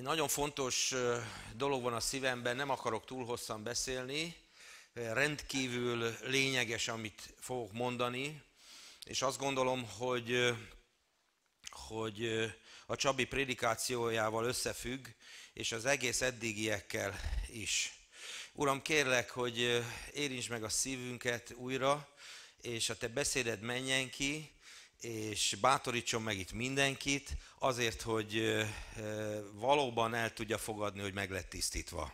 Egy nagyon fontos dolog van a szívemben, nem akarok túl hosszan beszélni, rendkívül lényeges, amit fogok mondani, és azt gondolom, hogy, hogy a Csabi prédikációjával összefügg, és az egész eddigiekkel is. Uram, kérlek, hogy érints meg a szívünket újra, és a te beszéded menjen ki, és bátorítson meg itt mindenkit, azért, hogy valóban el tudja fogadni, hogy meg lett tisztítva.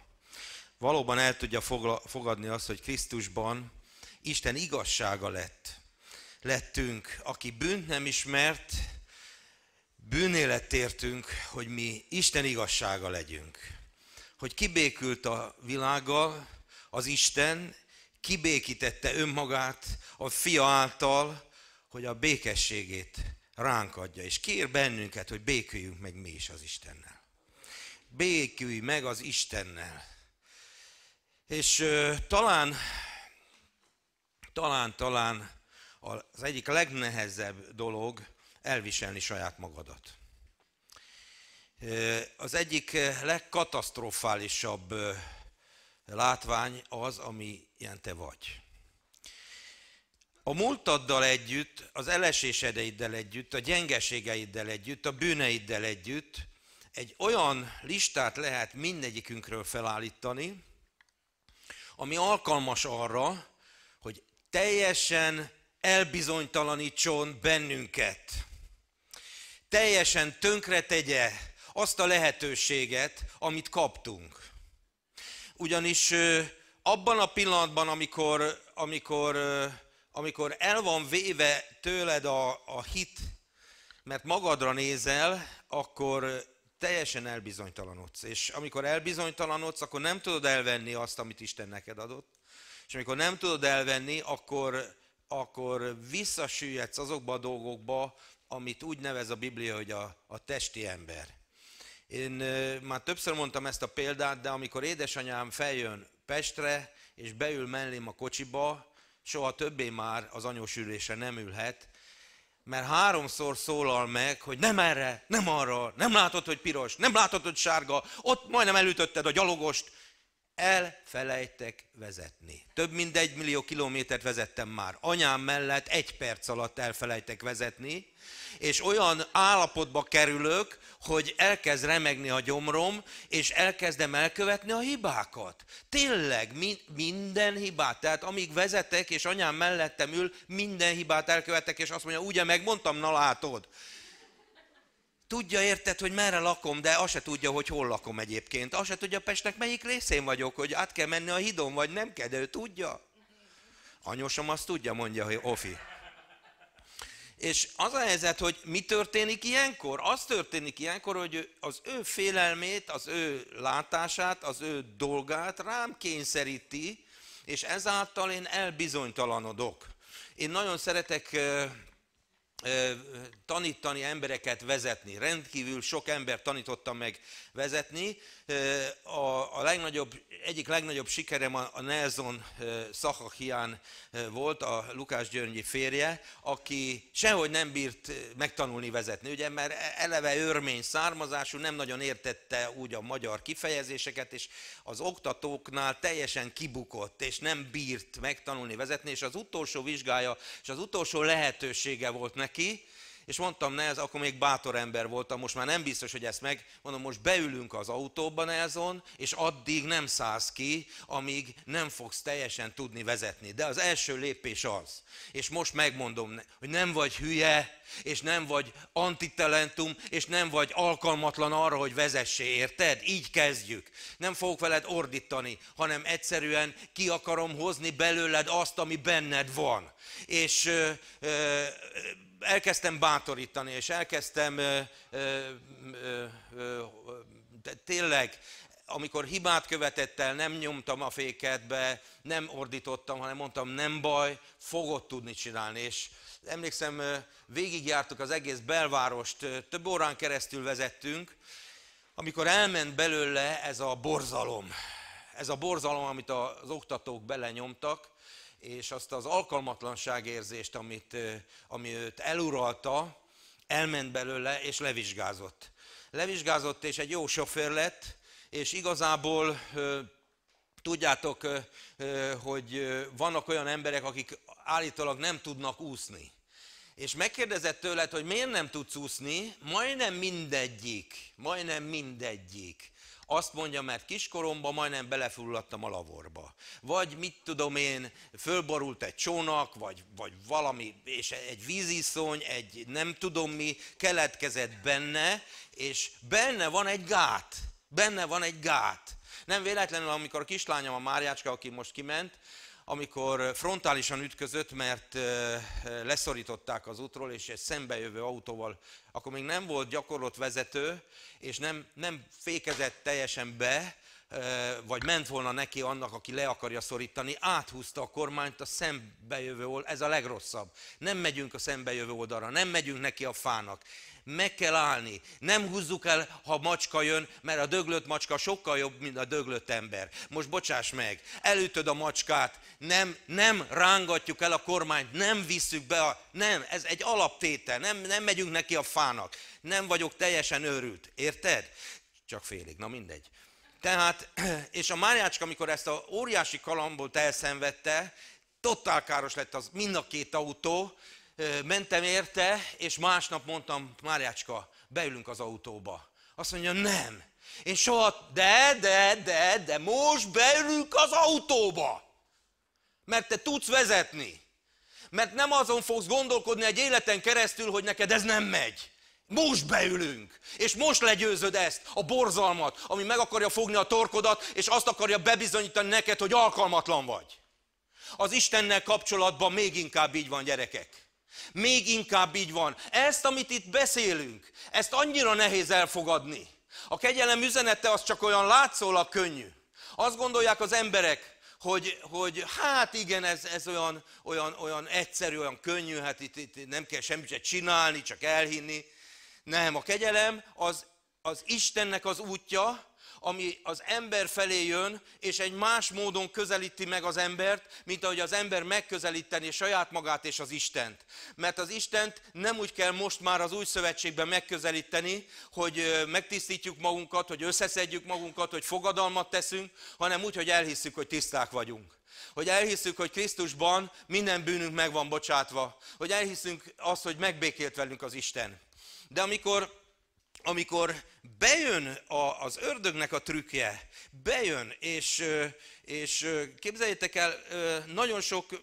Valóban el tudja fogadni azt, hogy Krisztusban Isten igazsága lett. Lettünk, aki bűnt nem ismert, lett értünk, hogy mi Isten igazsága legyünk. Hogy kibékült a világgal, az Isten kibékítette önmagát a fia által, hogy a békességét ránk adja, és kér bennünket, hogy béküljünk meg mi is az Istennel. Békülj meg az Istennel. És ö, talán, talán, talán az egyik legnehezebb dolog elviselni saját magadat. Az egyik legkatasztrofálisabb látvány az, ami ilyen te vagy a múltaddal együtt, az elesésedeiddel együtt, a gyengeségeiddel együtt, a bűneiddel együtt egy olyan listát lehet mindegyikünkről felállítani, ami alkalmas arra, hogy teljesen elbizonytalanítson bennünket. Teljesen tegye azt a lehetőséget, amit kaptunk. Ugyanis abban a pillanatban, amikor, amikor amikor el van véve tőled a, a hit, mert magadra nézel, akkor teljesen elbizonytalanodsz. És amikor elbizonytalanodsz, akkor nem tudod elvenni azt, amit Isten neked adott. És amikor nem tudod elvenni, akkor, akkor visszasüllyedsz azokba a dolgokba, amit úgy nevez a Biblia, hogy a, a testi ember. Én már többször mondtam ezt a példát, de amikor édesanyám feljön Pestre, és beül mellém a kocsiba, soha többé már az anyósülésre nem ülhet, mert háromszor szólal meg, hogy nem erre, nem arra, nem látod, hogy piros, nem látod, hogy sárga, ott majdnem elütötted a gyalogost, elfelejtek vezetni. Több mint egy millió kilométert vezettem már. Anyám mellett egy perc alatt elfelejtek vezetni, és olyan állapotba kerülök, hogy elkezd remegni a gyomrom, és elkezdem elkövetni a hibákat. Tényleg, mi, minden hibát. Tehát amíg vezetek, és anyám mellettem ül, minden hibát elkövetek, és azt mondja, ugye megmondtam, na látod. Tudja, érted, hogy merre lakom, de azt se tudja, hogy hol lakom egyébként. Azt se tudja Pestnek, melyik részén vagyok, hogy át kell menni a hidon, vagy nem kell, de ő tudja. Anyosom azt tudja, mondja, hogy Ofi. És az a helyzet, hogy mi történik ilyenkor? Az történik ilyenkor, hogy az ő félelmét, az ő látását, az ő dolgát rám kényszeríti, és ezáltal én elbizonytalanodok. Én nagyon szeretek eh, tanítani embereket vezetni. Rendkívül sok ember tanítottam meg vezetni. A, a legnagyobb, egyik legnagyobb sikerem a Nelson Szahakián volt, a Lukás Györgyi férje, aki sehogy nem bírt megtanulni vezetni, ugye, mert e, eleve örmény származású, nem nagyon értette úgy a magyar kifejezéseket, és az oktatóknál teljesen kibukott, és nem bírt megtanulni vezetni, és az utolsó vizsgája, és az utolsó lehetősége volt neki, és mondtam, ne, akkor még bátor ember voltam, most már nem biztos, hogy ezt meg, mondom, most beülünk az autóba Nelson, és addig nem szállsz ki, amíg nem fogsz teljesen tudni vezetni. De az első lépés az. És most megmondom, hogy nem vagy hülye, és nem vagy antitalentum, és nem vagy alkalmatlan arra, hogy vezessé, érted? Így kezdjük. Nem fogok veled ordítani, hanem egyszerűen ki akarom hozni belőled azt, ami benned van. És ö, ö, elkezdtem bátorítani, és elkezdtem ö, ö, ö, tényleg, amikor hibát követett el, nem nyomtam a féket be, nem ordítottam, hanem mondtam, nem baj, fogod tudni csinálni. És emlékszem, végigjártuk az egész belvárost, több órán keresztül vezettünk, amikor elment belőle ez a borzalom, ez a borzalom, amit az oktatók belenyomtak, és azt az alkalmatlanságérzést, amit, ami őt eluralta, elment belőle, és levizsgázott. Levizsgázott, és egy jó sofőr lett, és igazából tudjátok, hogy vannak olyan emberek, akik állítólag nem tudnak úszni. És megkérdezett tőled, hogy miért nem tudsz úszni, majdnem mindegyik, majdnem mindegyik azt mondja, mert kiskoromban majdnem belefulladtam a lavorba. Vagy mit tudom én, fölborult egy csónak, vagy, vagy valami, és egy víziszony, egy nem tudom mi keletkezett benne, és benne van egy gát. Benne van egy gát. Nem véletlenül, amikor a kislányom, a Máriácska, aki most kiment, amikor frontálisan ütközött, mert leszorították az útról, és egy szembejövő autóval, akkor még nem volt gyakorlott vezető, és nem, nem fékezett teljesen be, vagy ment volna neki annak, aki le akarja szorítani, áthúzta a kormányt a szembejövő oldalra, ez a legrosszabb. Nem megyünk a szembejövő oldalra, nem megyünk neki a fának, meg kell állni. Nem húzzuk el, ha macska jön, mert a döglött macska sokkal jobb, mint a döglött ember. Most bocsáss meg, elütöd a macskát, nem, nem rángatjuk el a kormányt, nem visszük be a... Nem, ez egy alaptétel, nem, nem megyünk neki a fának. Nem vagyok teljesen őrült, érted? Csak félig, na mindegy. Tehát, és a Máriácska, amikor ezt a óriási kalambot elszenvedte, totál káros lett az mind a két autó, mentem érte, és másnap mondtam, Máriácska, beülünk az autóba. Azt mondja, nem. Én soha, de, de, de, de most beülünk az autóba. Mert te tudsz vezetni. Mert nem azon fogsz gondolkodni egy életen keresztül, hogy neked ez nem megy. Most beülünk, és most legyőzöd ezt, a borzalmat, ami meg akarja fogni a torkodat, és azt akarja bebizonyítani neked, hogy alkalmatlan vagy. Az Istennel kapcsolatban még inkább így van, gyerekek. Még inkább így van. Ezt, amit itt beszélünk, ezt annyira nehéz elfogadni. A kegyelem üzenete az csak olyan látszólag könnyű. Azt gondolják az emberek, hogy, hogy hát igen, ez, ez olyan, olyan, olyan egyszerű, olyan könnyű, hát itt, itt nem kell semmit se csinálni, csak elhinni. Nem, a kegyelem az, az Istennek az útja, ami az ember felé jön, és egy más módon közelíti meg az embert, mint ahogy az ember megközelíteni saját magát és az Istent. Mert az Istent nem úgy kell most már az új szövetségben megközelíteni, hogy megtisztítjuk magunkat, hogy összeszedjük magunkat, hogy fogadalmat teszünk, hanem úgy, hogy elhisszük, hogy tiszták vagyunk hogy elhiszük, hogy Krisztusban minden bűnünk meg van bocsátva, hogy elhiszünk azt, hogy megbékélt velünk az Isten. De amikor amikor bejön a, az ördögnek a trükkje, bejön, és és képzeljétek el, nagyon sok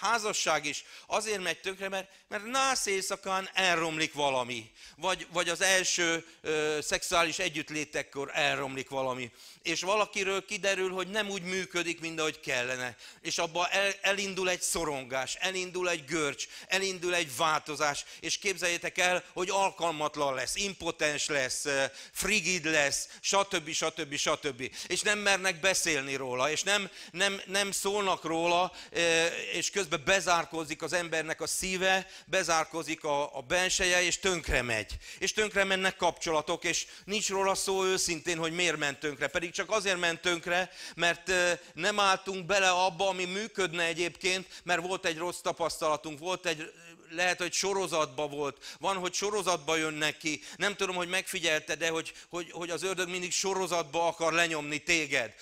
házasság is azért megy tönkre, mert, mert nász éjszakán elromlik valami, vagy, vagy az első ö, szexuális együttlétekkor elromlik valami, és valakiről kiderül, hogy nem úgy működik, mint ahogy kellene, és abban el, elindul egy szorongás, elindul egy görcs, elindul egy változás, és képzeljétek el, hogy alkalmatlan lesz, impotens lesz, frigid lesz, stb. stb. stb. stb. És nem mernek beszélni róla, és nem, nem, nem szólnak róla, e, és közben bezárkózik az embernek a szíve, bezárkózik a, a benseje, és tönkre megy. És tönkre mennek kapcsolatok, és nincs róla szó őszintén, hogy miért ment tönkre. Pedig csak azért ment tönkre, mert e, nem álltunk bele abba, ami működne egyébként, mert volt egy rossz tapasztalatunk, volt egy lehet, hogy sorozatba volt, van, hogy sorozatba jön neki. Nem tudom, hogy megfigyelte, de hogy, hogy, hogy az ördög mindig sorozatba akar lenyomni téged.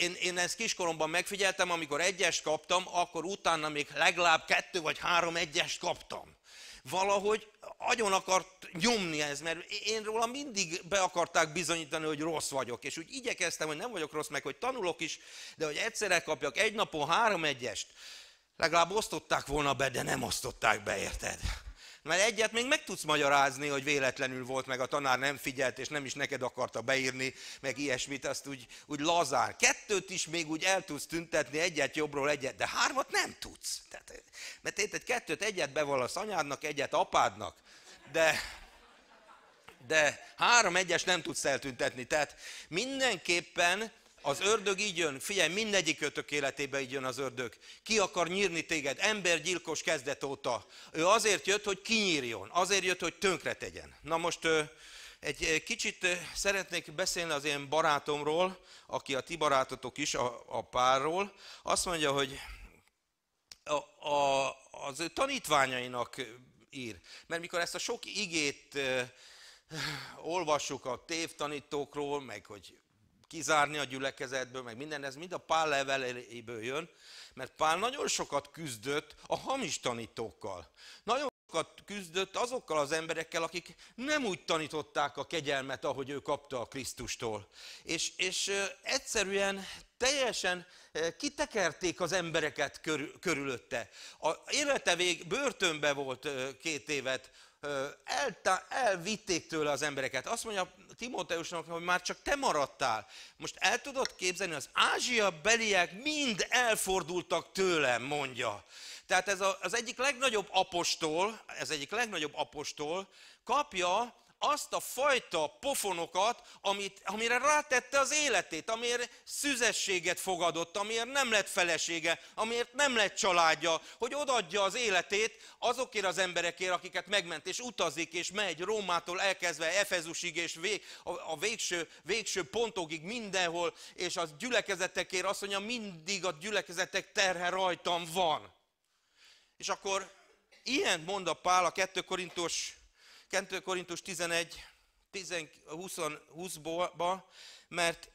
Én, én ezt kiskoromban megfigyeltem, amikor egyest kaptam, akkor utána még legalább kettő vagy három egyest kaptam valahogy agyon akart nyomni ez, mert én róla mindig be akarták bizonyítani, hogy rossz vagyok. És úgy igyekeztem, hogy nem vagyok rossz, meg hogy tanulok is, de hogy egyszerre kapjak egy napon három egyest, Legalább osztották volna be, de nem osztották be, érted? Mert egyet még meg tudsz magyarázni, hogy véletlenül volt, meg a tanár nem figyelt, és nem is neked akarta beírni, meg ilyesmit, azt úgy, úgy lazán. Kettőt is még úgy el tudsz tüntetni, egyet jobbról, egyet, de hármat nem tudsz. Tehát, mert érted, kettőt egyet bevallasz anyádnak, egyet apádnak, de, de három egyes nem tudsz eltüntetni. Tehát mindenképpen az ördög így jön, figyelj, mindegyik ötök életébe így jön az ördög. Ki akar nyírni téged? Embergyilkos kezdet óta. Ő azért jött, hogy kinyírjon, azért jött, hogy tönkre tegyen. Na most egy kicsit szeretnék beszélni az én barátomról, aki a ti barátotok is, a, a párról. Azt mondja, hogy a, a, az ő tanítványainak ír. Mert mikor ezt a sok igét olvassuk a tévtanítókról, meg hogy kizárni a gyülekezetből, meg minden, ez mind a Pál leveléből jön, mert Pál nagyon sokat küzdött a hamis tanítókkal. Nagyon sokat küzdött azokkal az emberekkel, akik nem úgy tanították a kegyelmet, ahogy ő kapta a Krisztustól. És, és egyszerűen teljesen kitekerték az embereket körülötte. A élete vég börtönbe volt két évet, el, elvitték tőle az embereket. Azt mondja Timóteusnak, hogy már csak te maradtál. Most el tudod képzelni, az Ázsia beliek mind elfordultak tőlem, mondja. Tehát ez a, az egyik legnagyobb apostol, ez egyik legnagyobb apostol kapja azt a fajta pofonokat, amit, amire rátette az életét, amiért szüzességet fogadott, amiért nem lett felesége, amiért nem lett családja, hogy odadja az életét azokért az emberekért, akiket megment, és utazik, és megy Rómától elkezdve Efezusig, és vég, a, a végső, végső pontokig mindenhol, és az gyülekezetekért azt mondja, mindig a gyülekezetek terhe rajtam van. És akkor ilyen mond a Pál a 2 Korintus 2. Korintus 11, 20-ba, mert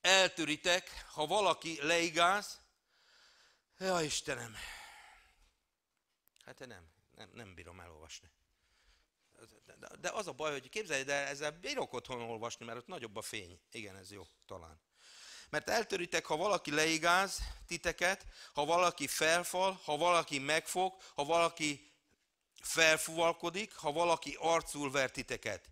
eltűritek, ha valaki leigáz, ja Istenem, hát nem, nem, nem bírom elolvasni. De az a baj, hogy képzelj, de ezzel bírok otthon olvasni, mert ott nagyobb a fény. Igen, ez jó, talán. Mert eltöritek, ha valaki leigáz titeket, ha valaki felfal, ha valaki megfog, ha valaki felfúvalkodik, ha valaki arcul vertiteket. titeket.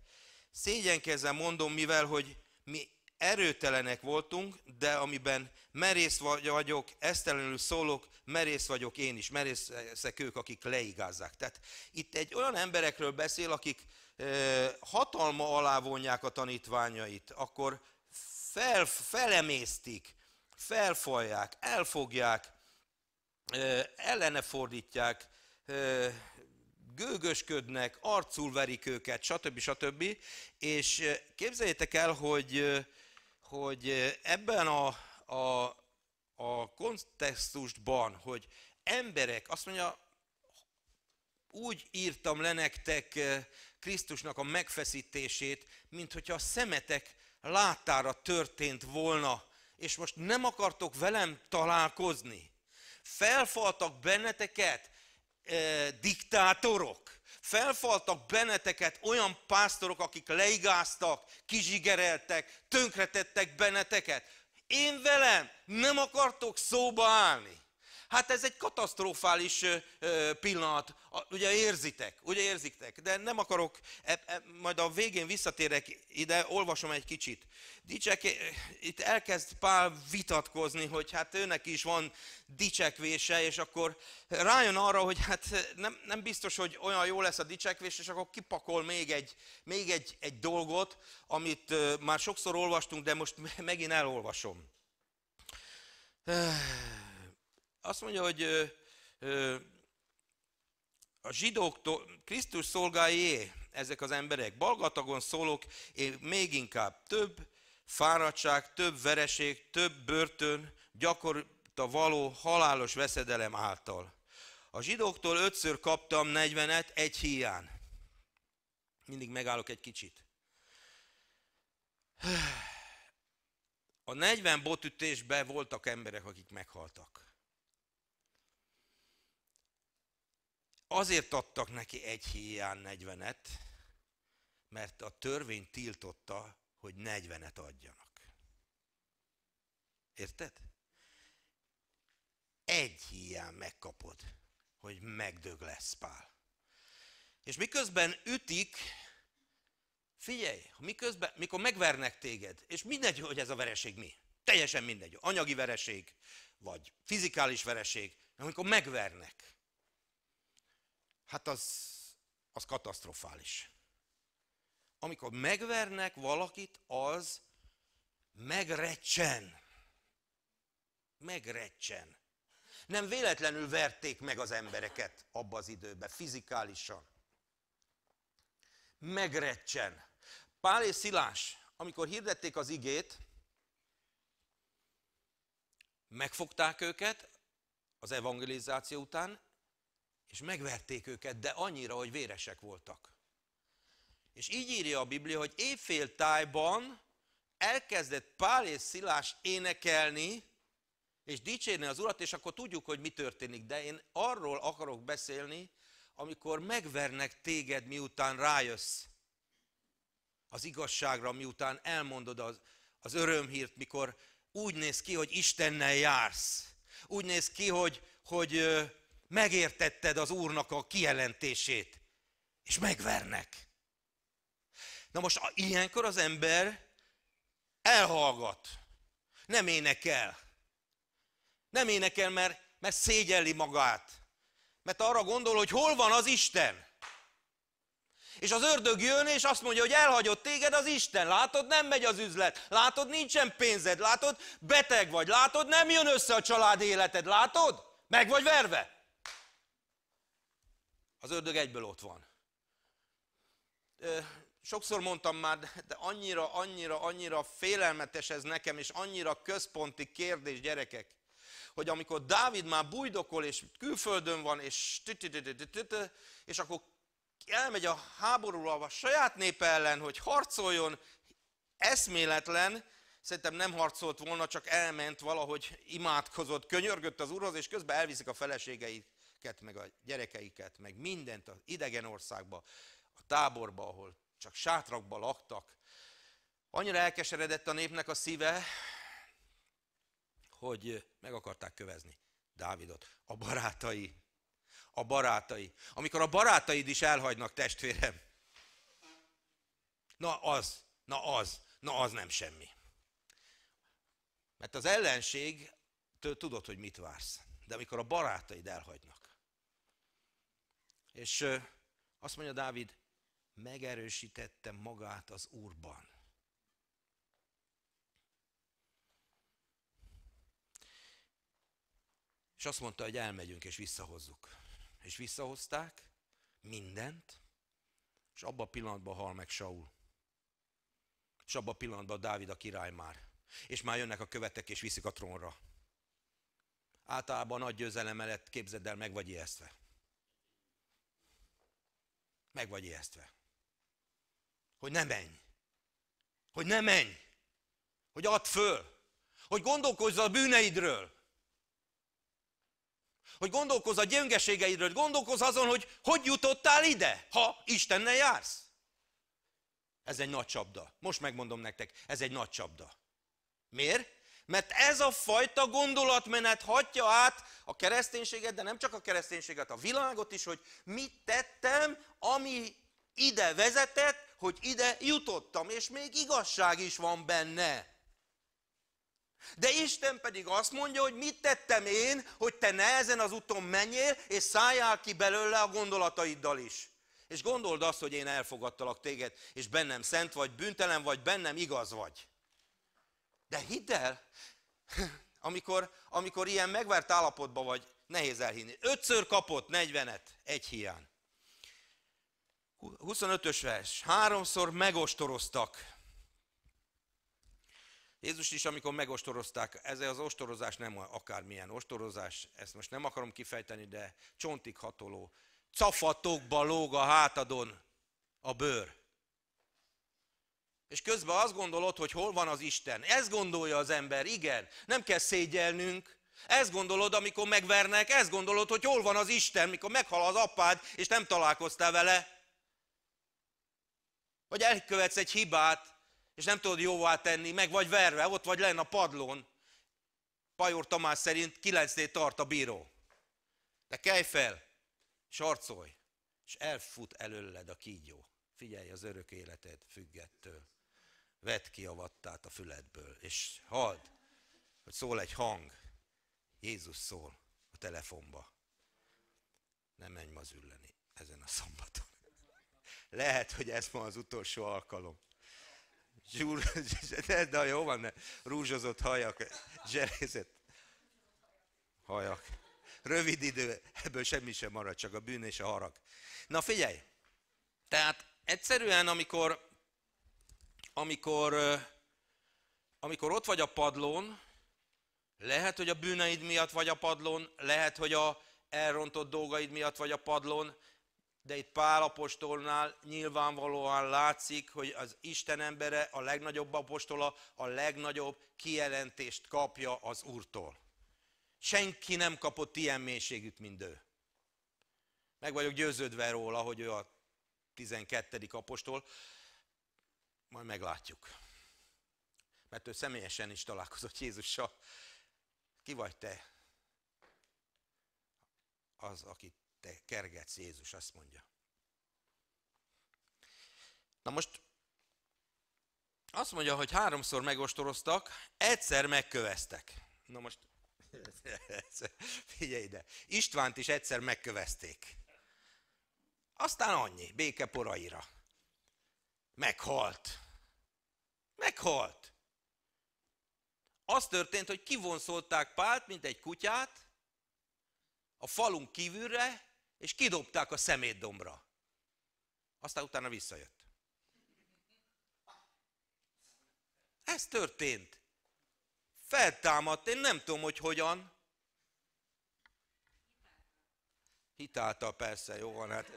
Szégyenkezem mondom, mivel hogy mi erőtelenek voltunk, de amiben merész vagyok, esztelenül szólok, merész vagyok én is, merészek ők, akik leigázzák. Tehát itt egy olyan emberekről beszél, akik hatalma alá vonják a tanítványait, akkor fel, felemésztik, felfalják, elfogják, ellene fordítják, gőgösködnek, arcul verik őket, stb. stb. És eh, képzeljétek el, hogy, eh, hogy eh, ebben a, a, a kontextusban, hogy emberek, azt mondja, úgy írtam le nektek Krisztusnak a megfeszítését, mint hogyha a szemetek látára történt volna, és most nem akartok velem találkozni. Felfaltak benneteket, e, diktátorok, felfaltak benneteket olyan pásztorok, akik leigáztak, kizsigereltek, tönkretettek benneteket. Én velem nem akartok szóba állni. Hát ez egy katasztrofális pillanat, ugye érzitek, ugye érzitek, de nem akarok, e, e, majd a végén visszatérek ide, olvasom egy kicsit. Dicsek, itt elkezd Pál vitatkozni, hogy hát őnek is van dicsekvése, és akkor rájön arra, hogy hát nem, nem biztos, hogy olyan jó lesz a dicsekvés, és akkor kipakol még egy, még egy, egy dolgot, amit már sokszor olvastunk, de most megint elolvasom. Azt mondja, hogy a zsidóktól, Krisztus szolgájé ezek az emberek. Balgatagon szólok, én még inkább több fáradtság, több vereség, több börtön, gyakorta való halálos veszedelem által. A zsidóktól ötször kaptam negyvenet egy hián. Mindig megállok egy kicsit. A 40 botütésben voltak emberek, akik meghaltak. Azért adtak neki egy hiány negyvenet, mert a törvény tiltotta, hogy negyvenet adjanak. Érted? Egy hiány megkapod, hogy megdög lesz pál. És miközben ütik, figyelj, miközben, mikor megvernek téged, és mindegy, hogy ez a vereség mi. Teljesen mindegy, anyagi vereség, vagy fizikális vereség, amikor megvernek, hát az, az katasztrofális. Amikor megvernek valakit, az megrecsen. Megrecsen. Nem véletlenül verték meg az embereket abba az időben, fizikálisan. Megrecsen. Pál és Szilás, amikor hirdették az igét, megfogták őket az evangelizáció után, és megverték őket, de annyira, hogy véresek voltak. És így írja a Biblia, hogy éjfél tájban elkezdett Pál és Szilás énekelni, és dicsérni az Urat, és akkor tudjuk, hogy mi történik. De én arról akarok beszélni, amikor megvernek téged, miután rájössz az igazságra, miután elmondod az, az örömhírt, mikor úgy néz ki, hogy Istennel jársz. Úgy néz ki, hogy, hogy megértetted az Úrnak a kijelentését, és megvernek. Na most ilyenkor az ember elhallgat, nem énekel. Nem énekel, mert, mert szégyelli magát. Mert arra gondol, hogy hol van az Isten. És az ördög jön, és azt mondja, hogy elhagyott téged az Isten. Látod, nem megy az üzlet. Látod, nincsen pénzed. Látod, beteg vagy. Látod, nem jön össze a család életed. Látod? Meg vagy verve. Az ördög egyből ott van. Sokszor mondtam már, de annyira, annyira, annyira félelmetes ez nekem, és annyira központi kérdés, gyerekek, hogy amikor Dávid már bujdokol, és külföldön van, és és akkor elmegy a háborúra a saját népe ellen, hogy harcoljon, eszméletlen, szerintem nem harcolt volna, csak elment valahogy, imádkozott, könyörgött az Úrhoz, és közben elviszik a feleségeit gyerekeket, meg a gyerekeiket, meg mindent az idegen országba, a táborba, ahol csak sátrakba laktak. Annyira elkeseredett a népnek a szíve, hogy meg akarták kövezni Dávidot. A barátai. A barátai. Amikor a barátaid is elhagynak, testvérem. Na az, na az, na az nem semmi. Mert az ellenség tudod, hogy mit vársz. De amikor a barátaid elhagynak, és azt mondja Dávid, megerősítette magát az Úrban. És azt mondta, hogy elmegyünk és visszahozzuk. És visszahozták mindent, és abban a pillanatban hal meg Saul. És abban a pillanatban Dávid a király már. És már jönnek a követek és viszik a trónra. Általában a nagy győzelem mellett képzeld el, meg vagy ijesztve meg vagy ijesztve. Hogy ne menj. Hogy ne menj. Hogy add föl. Hogy gondolkozz a bűneidről. Hogy gondolkozz a gyöngeségeidről. Gondolkozz azon, hogy hogy jutottál ide, ha Istennel jársz. Ez egy nagy csapda. Most megmondom nektek, ez egy nagy csapda. Miért? Mert ez a fajta gondolatmenet hatja át a kereszténységet, de nem csak a kereszténységet, a világot is, hogy mit tettem, ami ide vezetett, hogy ide jutottam, és még igazság is van benne. De Isten pedig azt mondja, hogy mit tettem én, hogy te ne ezen az úton menjél, és szálljál ki belőle a gondolataiddal is. És gondold azt, hogy én elfogadtalak téged, és bennem szent vagy, büntelen vagy, bennem igaz vagy. De hidd el, amikor, amikor ilyen megvert állapotban vagy, nehéz elhinni. Ötször kapott 40-et egy hián. 25-ös vers. Háromszor megostoroztak. Jézus is, amikor megostorozták, ez az ostorozás nem akármilyen ostorozás, ezt most nem akarom kifejteni, de csontig hatoló. Cafatokba lóg a hátadon a bőr. És közben azt gondolod, hogy hol van az Isten. Ezt gondolja az ember, igen. Nem kell szégyelnünk. Ezt gondolod, amikor megvernek, ezt gondolod, hogy hol van az Isten, mikor meghal az apád, és nem találkoztál vele. Vagy elkövetsz egy hibát, és nem tudod jóvá tenni, meg vagy verve, ott vagy len a padlón. Pajor Tamás szerint kilencnél tart a bíró. De kelj fel, sarcolj, és elfut előled a kígyó. Figyelj, az örök életed függettől vedd ki a vattát a füledből, és halld, hogy szól egy hang, Jézus szól a telefonba. Nem menj ma zülleni ezen a szombaton. Lehet, hogy ez ma az utolsó alkalom. Zsúr, de, de jó van, ne. rúzsozott hajak, zserézett hajak. Rövid idő, ebből semmi sem marad, csak a bűn és a harag. Na figyelj! Tehát egyszerűen, amikor amikor, amikor ott vagy a padlón, lehet, hogy a bűneid miatt vagy a padlón, lehet, hogy a elrontott dolgaid miatt vagy a padlón, de itt Pál apostolnál nyilvánvalóan látszik, hogy az Isten embere, a legnagyobb apostola a legnagyobb kijelentést kapja az Úrtól. Senki nem kapott ilyen mélységűt, mint ő. Meg vagyok győződve róla, hogy ő a 12. apostol. Majd meglátjuk. Mert ő személyesen is találkozott Jézussal. Ki vagy te? Az, akit te kergetsz, Jézus, azt mondja. Na most azt mondja, hogy háromszor megostoroztak, egyszer megköveztek. Na most, figyelj ide, Istvánt is egyszer megkövezték. Aztán annyi, béke poraira. Meghalt. Meghalt. Az történt, hogy kivonszolták Pált, mint egy kutyát, a falunk kívülre, és kidobták a szemétdombra. Aztán utána visszajött. Ez történt. Feltámadt, én nem tudom, hogy hogyan. Hitáltal persze, jó van, hát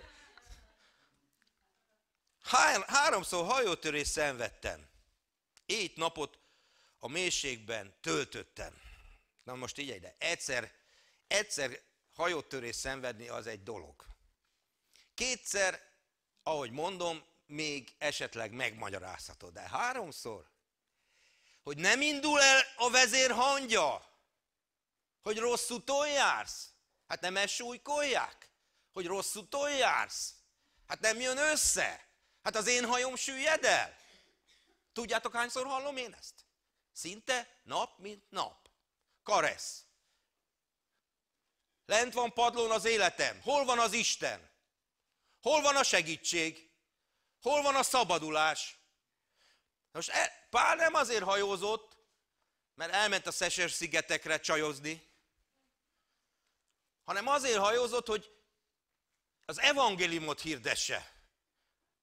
háromszor hajótörés Ét napot a mélységben töltöttem. Na most így ide. Egyszer, egyszer hajótörés szenvedni az egy dolog. Kétszer, ahogy mondom, még esetleg megmagyarázható, de háromszor, hogy nem indul el a vezér hangja, hogy rossz úton jársz, hát nem elsúlykolják, hogy rossz úton jársz, hát nem jön össze, Hát az én hajom süllyed el. Tudjátok, hányszor hallom én ezt? Szinte nap, mint nap. Karesz. Lent van padlón az életem. Hol van az Isten? Hol van a segítség? Hol van a szabadulás? Most e, Pál nem azért hajózott, mert elment a Szeser szigetekre csajozni, hanem azért hajózott, hogy az evangéliumot hirdesse.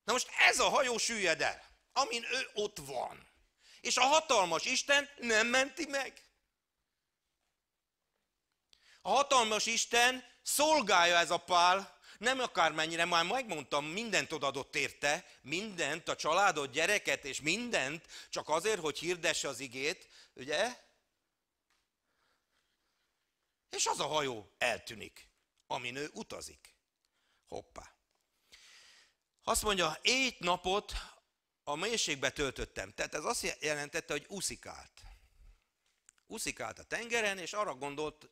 Na most ez a hajó süllyed el, amin ő ott van. És a hatalmas Isten nem menti meg. A hatalmas Isten szolgálja ez a pál, nem akármennyire, már megmondtam, mindent odadott érte, mindent, a családot, gyereket és mindent, csak azért, hogy hirdesse az igét, ugye? És az a hajó eltűnik, amin ő utazik. Hoppá. Azt mondja, egy napot a mélységbe töltöttem. Tehát ez azt jelentette, hogy úszikált. Úszikált a tengeren, és arra gondolt,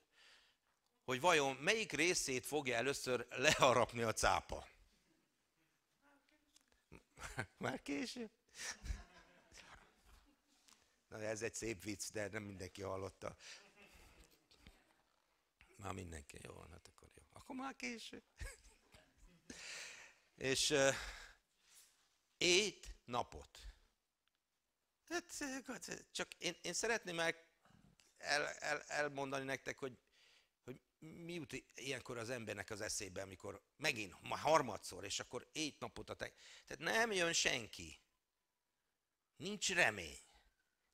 hogy vajon melyik részét fogja először leharapni a cápa. Már késő? Na, ez egy szép vicc, de nem mindenki hallotta. Már mindenki, jó, hát akkor jó. Akkor már késő. És uh, ét napot. Hát, csak én, én szeretném el, el, el, elmondani nektek, hogy, hogy mi jut ilyenkor az embernek az eszébe, amikor megint ma harmadszor, és akkor ét napot a te... Tehát nem jön senki. Nincs remény.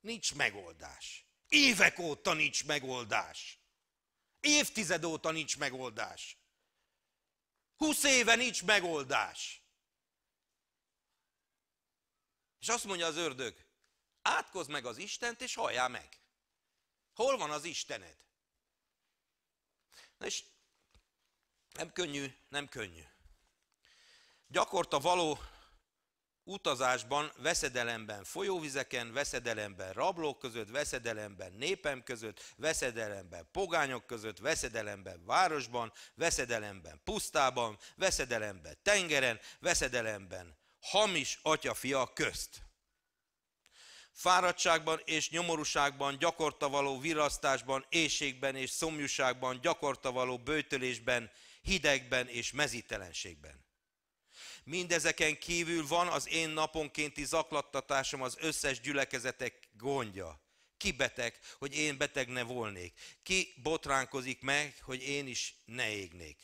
Nincs megoldás. Évek óta nincs megoldás. Évtized óta nincs megoldás. Húsz éve nincs megoldás. És azt mondja az ördög, átkozd meg az Istent, és halljál meg. Hol van az Istened? Na és nem könnyű, nem könnyű. Gyakorta való utazásban, veszedelemben folyóvizeken, veszedelemben rablók között, veszedelemben népem között, veszedelemben pogányok között, veszedelemben városban, veszedelemben pusztában, veszedelemben tengeren, veszedelemben hamis atyafia közt. Fáradtságban és nyomorúságban, gyakorta való virasztásban, éjségben és szomjúságban, gyakorta való bőtölésben, hidegben és mezítelenségben Mindezeken kívül van az én naponkénti zaklattatásom az összes gyülekezetek gondja. Ki beteg, hogy én beteg ne volnék? Ki botránkozik meg, hogy én is ne égnék?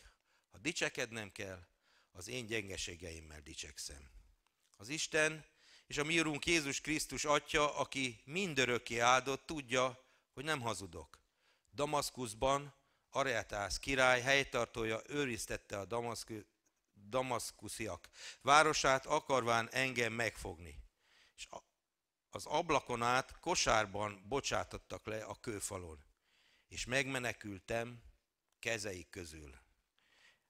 Ha dicsekednem kell, az én gyengeségeimmel dicsekszem. Az Isten és a mi úrunk Jézus Krisztus Atya, aki mindörökké áldott, tudja, hogy nem hazudok. Damaszkuszban Areatász király helytartója őriztette a damaszku, damaszkusziak városát akarván engem megfogni. És az ablakon át kosárban bocsátottak le a kőfalon, és megmenekültem kezeik közül.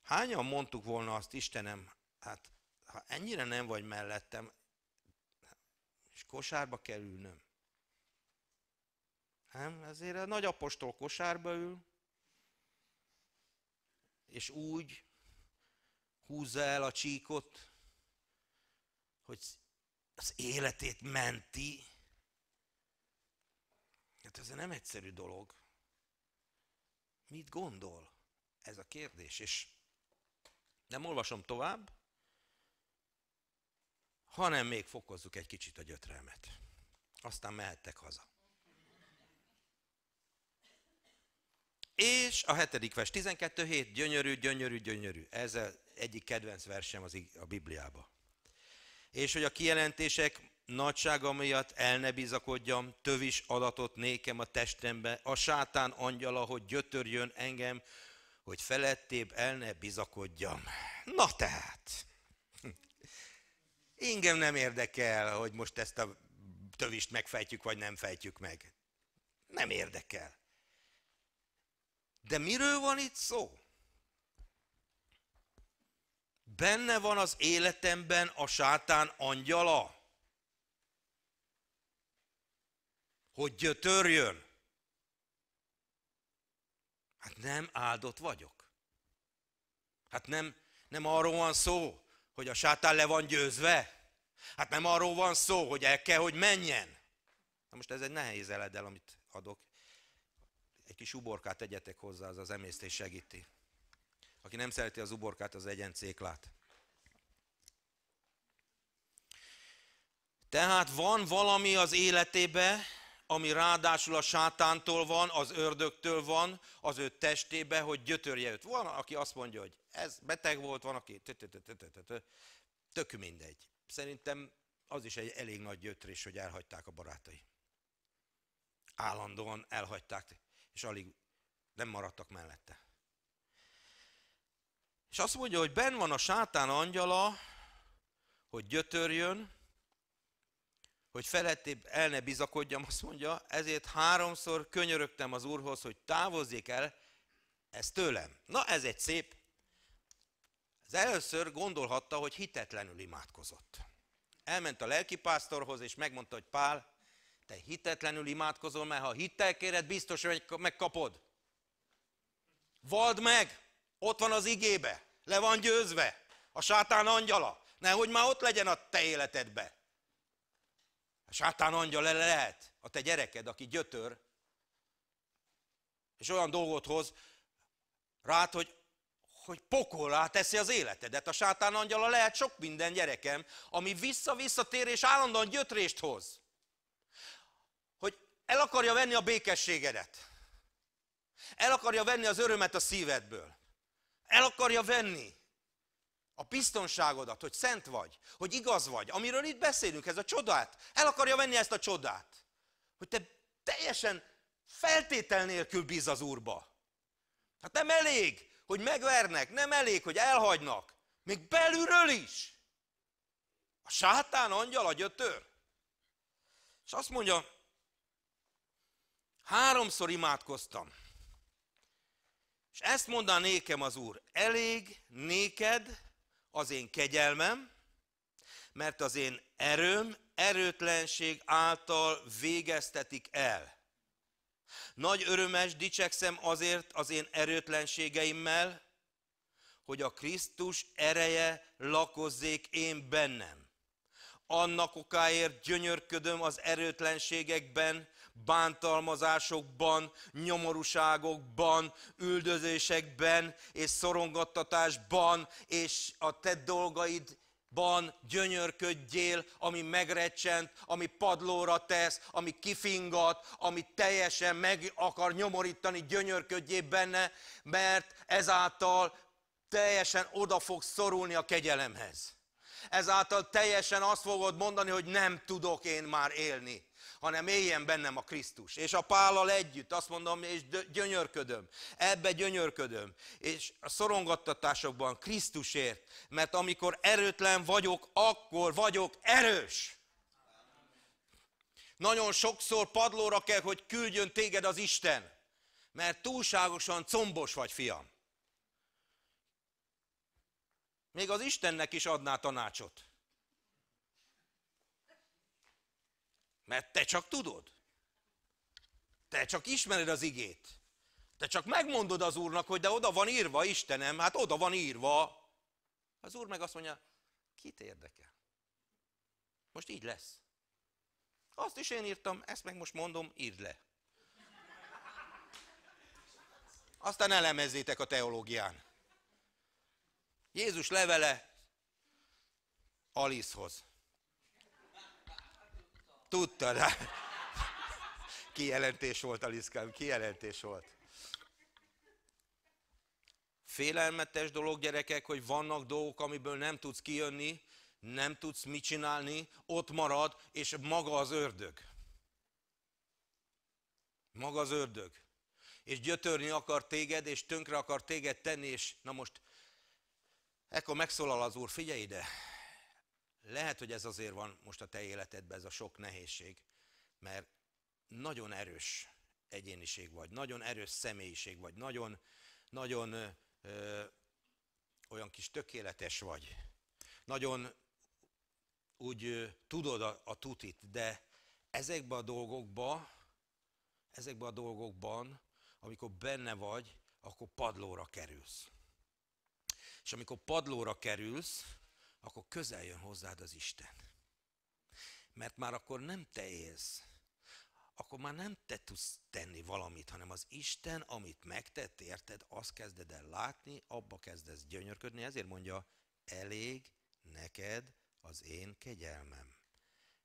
Hányan mondtuk volna azt, Istenem, hát ha ennyire nem vagy mellettem, és kosárba kell ülnöm. Nem? Ezért a apostol kosárba ül, és úgy, húzza el a csíkot, hogy az életét menti. Hát ez nem egyszerű dolog. Mit gondol? Ez a kérdés. És nem olvasom tovább, hanem még fokozzuk egy kicsit a gyötrelmet. Aztán mehettek haza. És a hetedik vers, 12 hét, gyönyörű, gyönyörű, gyönyörű. Ez egyik kedvenc versem az, a Bibliába. És hogy a kijelentések nagysága miatt el ne bizakodjam, tövis adatot nékem a testembe, a sátán angyala, hogy gyötörjön engem, hogy felettébb el ne bizakodjam. Na tehát, hm, ingem nem érdekel, hogy most ezt a tövist megfejtjük, vagy nem fejtjük meg. Nem érdekel. De miről van itt szó? Benne van az életemben a sátán angyala, hogy gyötörjön. Hát nem áldott vagyok. Hát nem, nem arról van szó, hogy a sátán le van győzve. Hát nem arról van szó, hogy el kell, hogy menjen. Na most ez egy nehéz eledel, amit adok kis uborkát tegyetek hozzá, az az emésztés segíti. Aki nem szereti az uborkát, az egyen céklát. Tehát van valami az életébe, ami ráadásul a sátántól van, az ördögtől van, az ő testébe, hogy gyötörje őt. Van, aki azt mondja, hogy ez beteg volt, van, aki tök mindegy. Szerintem az is egy elég nagy gyötrés, hogy elhagyták a barátai. Állandóan elhagyták és alig nem maradtak mellette. És azt mondja, hogy ben van a sátán angyala, hogy gyötörjön, hogy feletté el ne bizakodjam, azt mondja, ezért háromszor könyörögtem az Úrhoz, hogy távozzék el ez tőlem. Na ez egy szép. Az először gondolhatta, hogy hitetlenül imádkozott. Elment a lelkipásztorhoz, és megmondta, hogy Pál, te hitetlenül imádkozol, mert ha hittel kéred, biztos, hogy megkapod. Vald meg! Ott van az igébe. Le van győzve. A sátán angyala. Nehogy már ott legyen a te életedbe. A sátán angyala lehet a te gyereked, aki gyötör, és olyan dolgot hoz rád, hogy, hogy pokolá teszi az életedet. A sátán angyala lehet sok minden gyerekem, ami vissza-visszatér és állandóan gyötrést hoz. El akarja venni a békességedet. El akarja venni az örömet a szívedből. El akarja venni a biztonságodat, hogy szent vagy, hogy igaz vagy, amiről itt beszélünk, ez a csodát. El akarja venni ezt a csodát, hogy te teljesen feltétel nélkül bíz az Úrba. Hát nem elég, hogy megvernek, nem elég, hogy elhagynak, még belülről is. A sátán angyal a gyötör. És azt mondja, Háromszor imádkoztam. És ezt mondta nékem az Úr, elég néked az én kegyelmem, mert az én erőm erőtlenség által végeztetik el. Nagy örömes dicsekszem azért az én erőtlenségeimmel, hogy a Krisztus ereje lakozzék én bennem. Annak okáért gyönyörködöm az erőtlenségekben, bántalmazásokban, nyomorúságokban, üldözésekben és szorongattatásban, és a te dolgaid ban gyönyörködjél, ami megrecsent, ami padlóra tesz, ami kifingat, ami teljesen meg akar nyomorítani, gyönyörködjél benne, mert ezáltal teljesen oda fogsz szorulni a kegyelemhez. Ezáltal teljesen azt fogod mondani, hogy nem tudok én már élni hanem éljen bennem a Krisztus. És a pállal együtt, azt mondom, és gyönyörködöm, ebbe gyönyörködöm. És a szorongattatásokban Krisztusért, mert amikor erőtlen vagyok, akkor vagyok erős. Nagyon sokszor padlóra kell, hogy küldjön téged az Isten, mert túlságosan combos vagy, fiam. Még az Istennek is adná tanácsot. Mert te csak tudod. Te csak ismered az igét. Te csak megmondod az Úrnak, hogy de oda van írva, Istenem, hát oda van írva. Az Úr meg azt mondja, kit érdekel? Most így lesz. Azt is én írtam, ezt meg most mondom, írd le. Aztán elemezzétek a teológián. Jézus levele Aliszhoz. Tudta rá. Hát. Kijelentés volt, Aliszkám, kijelentés volt. Félelmetes dolog, gyerekek, hogy vannak dolgok, amiből nem tudsz kijönni, nem tudsz mit csinálni, ott marad, és maga az ördög. Maga az ördög. És gyötörni akar téged, és tönkre akar téged tenni, és na most, ekkor megszólal az Úr, figyelj ide, lehet, hogy ez azért van most a te életedben ez a sok nehézség, mert nagyon erős egyéniség vagy, nagyon erős személyiség vagy, nagyon, nagyon ö, ö, olyan kis tökéletes vagy, nagyon úgy ö, tudod a, a tutit, de ezekben a dolgokban, ezekben a dolgokban, amikor benne vagy, akkor padlóra kerülsz. És amikor padlóra kerülsz, akkor közel jön hozzád az Isten. Mert már akkor nem te élsz, akkor már nem te tudsz tenni valamit, hanem az Isten, amit megtett, érted, azt kezded el látni, abba kezdesz gyönyörködni, ezért mondja, elég neked az én kegyelmem.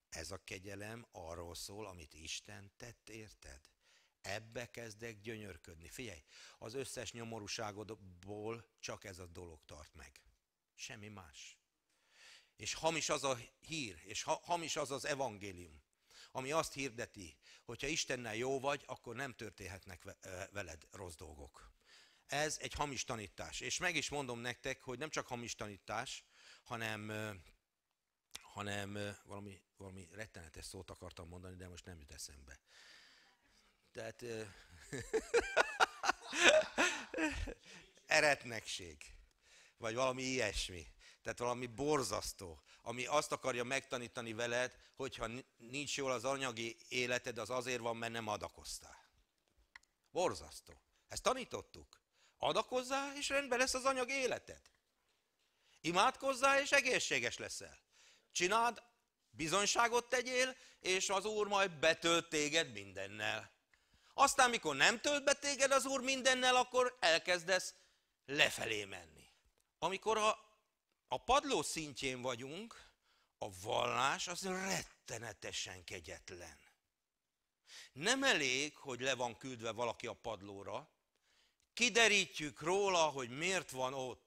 Ez a kegyelem arról szól, amit Isten tett, érted? Ebbe kezdek gyönyörködni. Figyelj, az összes nyomorúságodból csak ez a dolog tart meg. Semmi más. És hamis az a hír, és ha, hamis az az evangélium, ami azt hirdeti, hogy ha Istennel jó vagy, akkor nem történhetnek veled rossz dolgok. Ez egy hamis tanítás. És meg is mondom nektek, hogy nem csak hamis tanítás, hanem, hanem valami, valami rettenetes szót akartam mondani, de most nem jut eszembe. Tehát eretnekség, vagy valami ilyesmi. Tehát valami borzasztó, ami azt akarja megtanítani veled, hogyha nincs jól az anyagi életed, az azért van, mert nem adakoztál. Borzasztó. Ezt tanítottuk. Adakozzál, és rendben lesz az anyagi életed. Imádkozzál, és egészséges leszel. Csináld, bizonyságot tegyél, és az Úr majd betölt téged mindennel. Aztán, mikor nem tölt be téged az Úr mindennel, akkor elkezdesz lefelé menni. Amikor a a padló szintjén vagyunk, a vallás az rettenetesen kegyetlen. Nem elég, hogy le van küldve valaki a padlóra, kiderítjük róla, hogy miért van ott.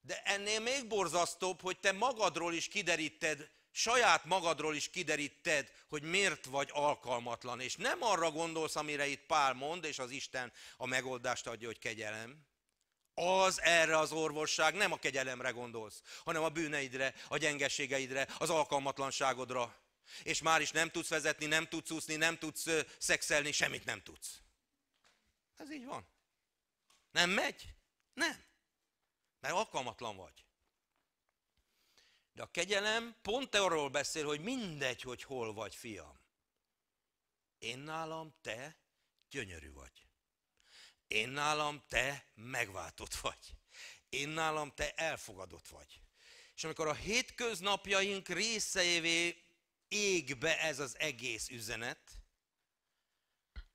De ennél még borzasztóbb, hogy te magadról is kideríted, saját magadról is kideríted, hogy miért vagy alkalmatlan. És nem arra gondolsz, amire itt Pál mond, és az Isten a megoldást adja, hogy kegyelem, az erre az orvosság, nem a kegyelemre gondolsz, hanem a bűneidre, a gyengeségeidre, az alkalmatlanságodra. És már is nem tudsz vezetni, nem tudsz úszni, nem tudsz szexelni, semmit nem tudsz. Ez így van. Nem megy? Nem. Mert alkalmatlan vagy. De a kegyelem pont arról beszél, hogy mindegy, hogy hol vagy, fiam. Én nálam te gyönyörű vagy. Én nálam te megváltott vagy. Én nálam te elfogadott vagy. És amikor a hétköznapjaink részeévé ég be ez az egész üzenet,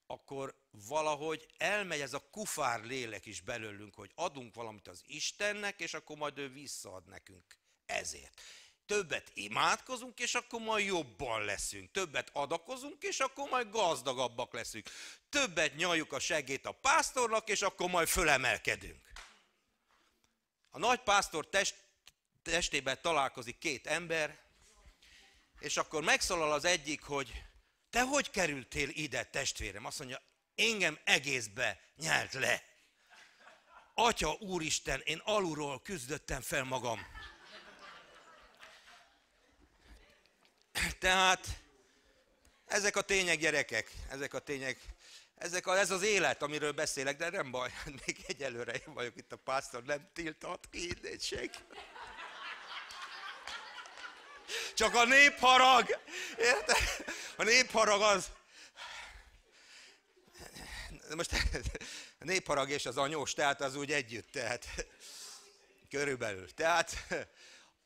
akkor valahogy elmegy ez a kufár lélek is belőlünk, hogy adunk valamit az Istennek, és akkor majd ő visszaad nekünk ezért többet imádkozunk, és akkor majd jobban leszünk. Többet adakozunk, és akkor majd gazdagabbak leszünk. Többet nyaljuk a segét a pásztornak, és akkor majd fölemelkedünk. A nagy pásztor test, testében találkozik két ember, és akkor megszólal az egyik, hogy te hogy kerültél ide, testvérem? Azt mondja, engem egészbe nyelt le. Atya, Úristen, én alulról küzdöttem fel magam Tehát ezek a tények, gyerekek, ezek a tények, ezek a, ez az élet, amiről beszélek, de nem baj, még egyelőre én vagyok itt a pásztor, nem tiltott ki senki. Csak a népharag, érted? A népharag az, most a népharag és az anyós, tehát az úgy együtt, tehát körülbelül. Tehát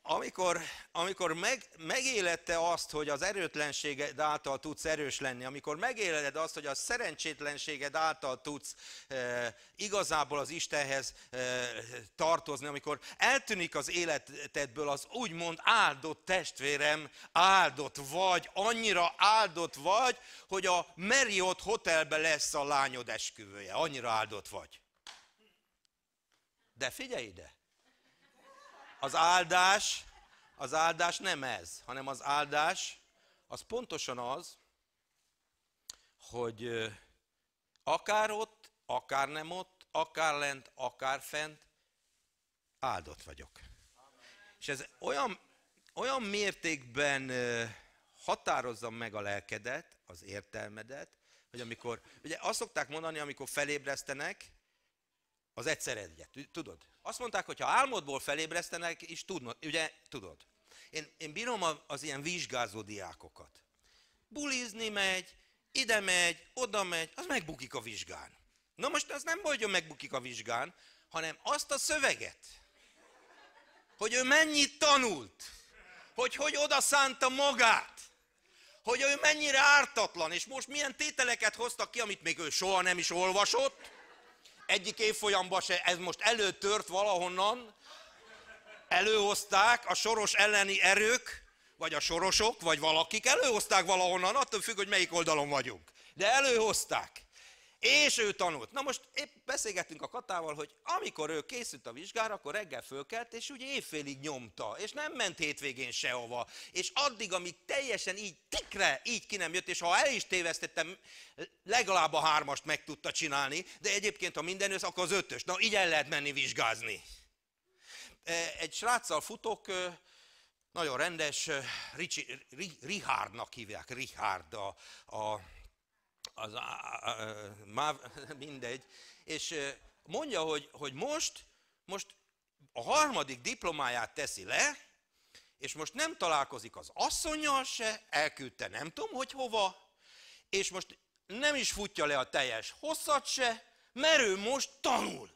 amikor, amikor meg, megélette azt, hogy az erőtlenséged által tudsz erős lenni, amikor megéled azt, hogy a szerencsétlenséged által tudsz e, igazából az Istenhez e, tartozni, amikor eltűnik az életedből az úgymond áldott testvérem, áldott vagy, annyira áldott vagy, hogy a Marriott Hotelbe lesz a lányod esküvője, annyira áldott vagy. De figyelj ide! Az áldás, az áldás nem ez, hanem az áldás az pontosan az, hogy akár ott, akár nem ott, akár lent, akár fent, áldott vagyok. És ez olyan, olyan mértékben határozza meg a lelkedet, az értelmedet, hogy amikor, ugye azt szokták mondani, amikor felébresztenek, az egyszer egyet. Tudod? Azt mondták, hogy ha álmodból felébresztenek, is tudnod, ugye, tudod. Én, én bírom az ilyen vizsgázó diákokat. Bulizni megy, ide megy, oda megy, az megbukik a vizsgán. Na most az nem baj, hogy megbukik a vizsgán, hanem azt a szöveget, hogy ő mennyit tanult, hogy hogy szánta magát, hogy ő mennyire ártatlan, és most milyen tételeket hoztak ki, amit még ő soha nem is olvasott, egyik évfolyamban se, ez most előtört valahonnan, előhozták a soros elleni erők, vagy a sorosok, vagy valakik, előhozták valahonnan, attól függ, hogy melyik oldalon vagyunk. De előhozták. És ő tanult. Na most épp beszélgettünk a Katával, hogy amikor ő készült a vizsgára, akkor reggel fölkelt, és úgy évfélig nyomta, és nem ment hétvégén sehova. És addig, amíg teljesen így tikre, így ki nem jött, és ha el is tévesztettem, legalább a hármast meg tudta csinálni, de egyébként, ha minden össz, akkor az ötös. Na, így el lehet menni vizsgázni. E, egy sráccal futok, e, nagyon rendes, e, Richardnak hívják, Richard a, a az, má, mindegy, és mondja, hogy, hogy most, most a harmadik diplomáját teszi le, és most nem találkozik az asszonyjal se, elküldte nem tudom, hogy hova, és most nem is futja le a teljes hosszat se, mert ő most tanul.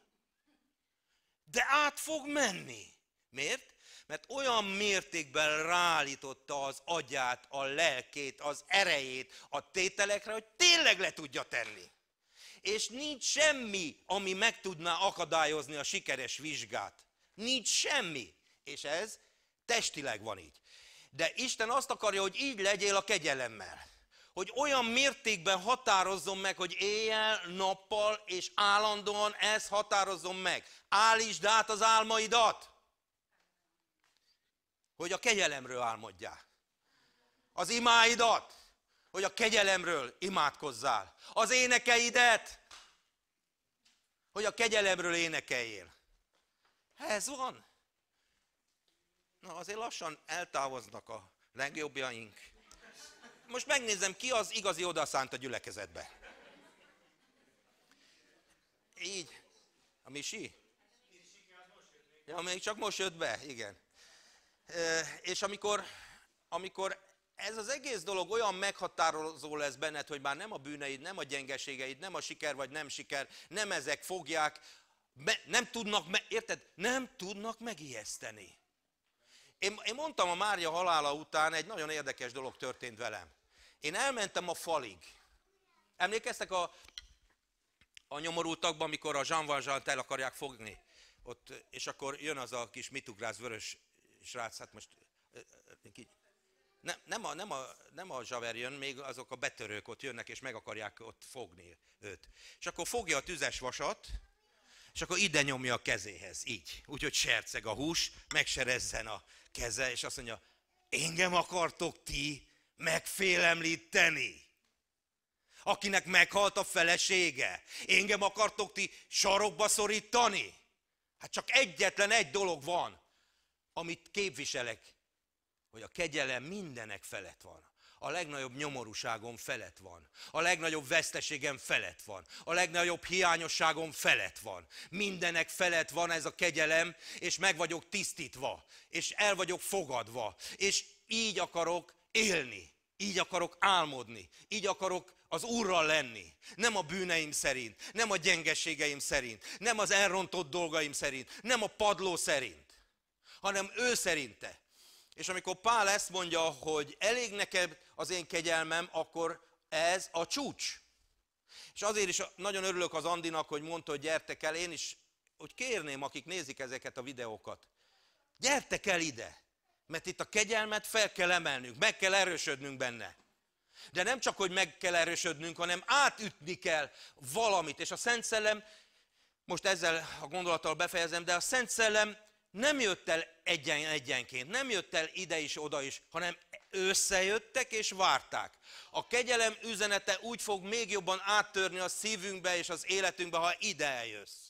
De át fog menni. Miért? mert olyan mértékben ráállította az agyát, a lelkét, az erejét a tételekre, hogy tényleg le tudja tenni. És nincs semmi, ami meg tudná akadályozni a sikeres vizsgát. Nincs semmi. És ez testileg van így. De Isten azt akarja, hogy így legyél a kegyelemmel. Hogy olyan mértékben határozzon meg, hogy éjjel, nappal és állandóan ez határozzon meg. Állítsd át az álmaidat! hogy a kegyelemről álmodjál. Az imáidat, hogy a kegyelemről imádkozzál. Az énekeidet, hogy a kegyelemről énekeljél. Ez van. Na azért lassan eltávoznak a legjobbjaink. Most megnézem, ki az igazi odaszánt a gyülekezetbe. Így. A Misi? Ja, még csak most jött be, igen. És amikor, amikor ez az egész dolog olyan meghatározó lesz benned, hogy már nem a bűneid, nem a gyengeségeid, nem a siker vagy nem siker, nem ezek fogják, nem tudnak, érted? Nem tudnak megijeszteni. Én, én mondtam a Mária halála után, egy nagyon érdekes dolog történt velem. Én elmentem a falig. Emlékeztek a, a nyomorultakban, amikor a Jean Valjean-t el akarják fogni? Ott, és akkor jön az a kis mitugrász vörös srác, hát most nem, nem, a, nem, a, nem a zsaver jön, még azok a betörők ott jönnek, és meg akarják ott fogni őt. És akkor fogja a tüzes vasat, és akkor ide nyomja a kezéhez, így. Úgyhogy serceg a hús, megserezzen a keze, és azt mondja, engem akartok ti megfélemlíteni? Akinek meghalt a felesége? Engem akartok ti sarokba szorítani? Hát csak egyetlen egy dolog van, amit képviselek, hogy a kegyelem mindenek felett van. A legnagyobb nyomorúságom felett van. A legnagyobb veszteségem felett van. A legnagyobb hiányosságom felett van. Mindenek felett van ez a kegyelem, és meg vagyok tisztítva, és el vagyok fogadva, és így akarok élni, így akarok álmodni, így akarok az Úrral lenni. Nem a bűneim szerint, nem a gyengeségeim szerint, nem az elrontott dolgaim szerint, nem a padló szerint hanem ő szerinte. És amikor Pál ezt mondja, hogy elég neked az én kegyelmem, akkor ez a csúcs. És azért is nagyon örülök az Andinak, hogy mondta, hogy gyertek el, én is, hogy kérném, akik nézik ezeket a videókat, gyertek el ide, mert itt a kegyelmet fel kell emelnünk, meg kell erősödnünk benne. De nem csak, hogy meg kell erősödnünk, hanem átütni kell valamit. És a Szent Szellem, most ezzel a gondolattal befejezem, de a Szent Szellem nem jött el egyen, egyenként, nem jött el ide is, oda is, hanem összejöttek és várták. A kegyelem üzenete úgy fog még jobban áttörni a szívünkbe és az életünkbe, ha ide eljössz.